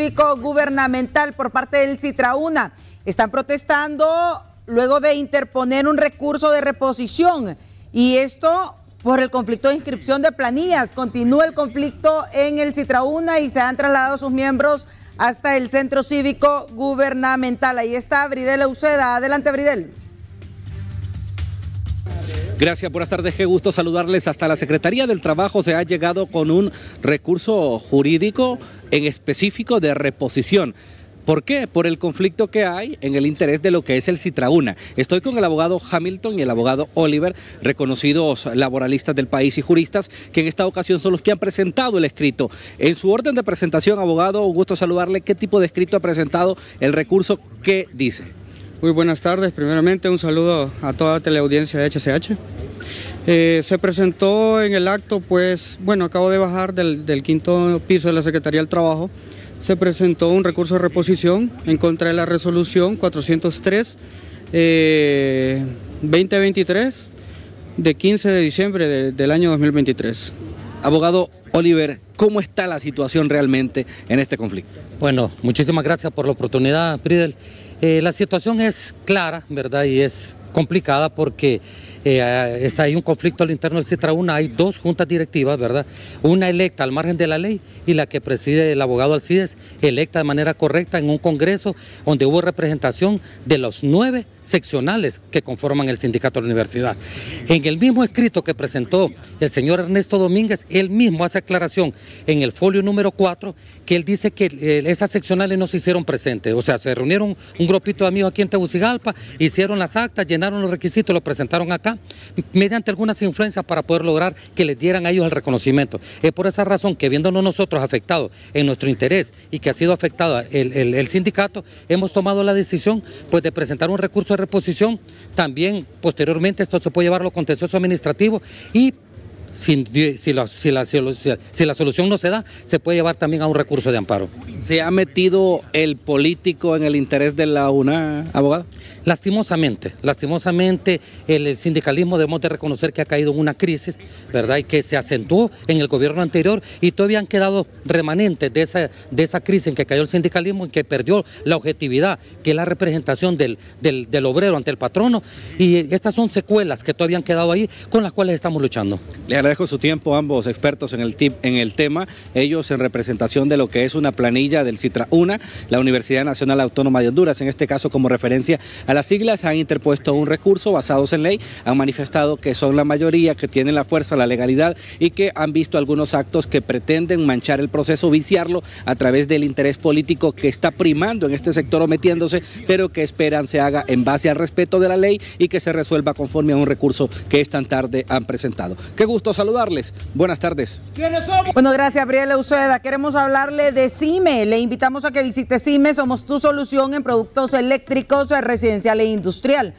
cívico gubernamental por parte del Citrauna. Están protestando luego de interponer un recurso de reposición y esto por el conflicto de inscripción de planillas. Continúa el conflicto en el Citrauna y se han trasladado sus miembros hasta el Centro Cívico Gubernamental. Ahí está Bridel Uceda. Adelante, Bridel. Gracias, buenas tardes, qué gusto saludarles. Hasta la Secretaría del Trabajo se ha llegado con un recurso jurídico en específico de reposición. ¿Por qué? Por el conflicto que hay en el interés de lo que es el Citrauna. Estoy con el abogado Hamilton y el abogado Oliver, reconocidos laboralistas del país y juristas, que en esta ocasión son los que han presentado el escrito. En su orden de presentación, abogado, un gusto saludarle. ¿Qué tipo de escrito ha presentado el recurso? ¿Qué dice? Muy buenas tardes. Primeramente, un saludo a toda la teleaudiencia de HCH. Eh, se presentó en el acto, pues, bueno, acabo de bajar del, quinto piso de la Secretaría del Trabajo. Se presentó un recurso de reposición en contra de la resolución 403 2023 eh, de 15 de diciembre del año 2023. Abogado Oliver, ¿cómo está la situación realmente en este conflicto? Bueno, muchísimas gracias por la oportunidad, Pridel. Eh, la situación es clara, ¿verdad? Y es complicada porque eh, eh, está, ahí un conflicto al interno del Citrauna, hay dos juntas directivas, ¿verdad? Una electa al margen de la ley y la que preside el abogado Alcides, electa de manera correcta en un congreso donde hubo representación de los nueve seccionales que conforman el sindicato de la universidad. En el mismo escrito que presentó el señor Ernesto Domínguez, él mismo hace aclaración en el folio número 4 que él dice que eh, esas seccionales no se hicieron presentes, o sea, se reunieron un grupito de amigos aquí en Tegucigalpa, hicieron las actas, llenaron los requisitos, lo presentaron acá mediante algunas influencias para poder lograr que les dieran a ellos el reconocimiento. Es por esa razón que viéndonos nosotros afectados en nuestro interés y que ha sido afectado el, sindicato, hemos tomado la decisión pues, de presentar un recurso de reposición. También posteriormente esto se puede llevar a lo contencioso administrativo y si, la, solución no se da, se puede llevar también a un recurso de amparo. ¿Se ha metido el político en el interés de la UNA, abogado? Lastimosamente, lastimosamente el, sindicalismo debemos de reconocer que ha caído en una crisis, ¿verdad? Y que se acentuó en el gobierno anterior y todavía han quedado remanentes de esa, de esa crisis en que cayó el sindicalismo y que perdió la objetividad, que es la representación del, del, obrero ante el patrono. Y estas son secuelas que todavía han quedado ahí con las cuales estamos luchando agradezco su tiempo, ambos expertos en el, en el tema, ellos en representación de lo que es una planilla del CITRA Una, la Universidad Nacional Autónoma de Honduras, en este caso como referencia a las siglas, han interpuesto un recurso basados en ley, han manifestado que son la mayoría, que tienen la fuerza, la legalidad y que han visto algunos actos que pretenden manchar el proceso, viciarlo a través del interés político que está primando en este sector o metiéndose, pero que esperan se haga en base al respeto de la ley y que se resuelva conforme a un recurso que es tan tarde han presentado. Qué gusto saludarles. Buenas tardes. Bueno, gracias, Gabriela Uceda. Queremos hablarle de CIME. Le invitamos a que visite CIME. Somos tu solución en productos eléctricos, residencial e industrial.